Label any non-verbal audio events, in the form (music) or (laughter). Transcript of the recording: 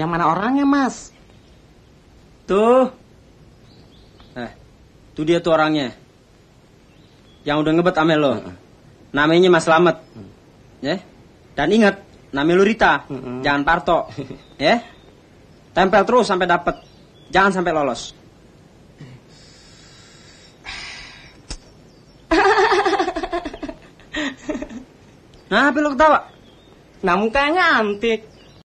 Yang mana orangnya, Mas? Tuh. Eh, tuh dia tuh orangnya. Yang udah ngebet ame lo. Uh -uh. Namanya Mas Slamet. Uh -uh. Ya. Dan ingat, namanya lu Rita. Uh -uh. Jangan Parto. (laughs) ya. Tempel terus sampai dapet. Jangan sampai lolos. (laughs) Nah, apa lo ketawa? Nah, mukanya antik.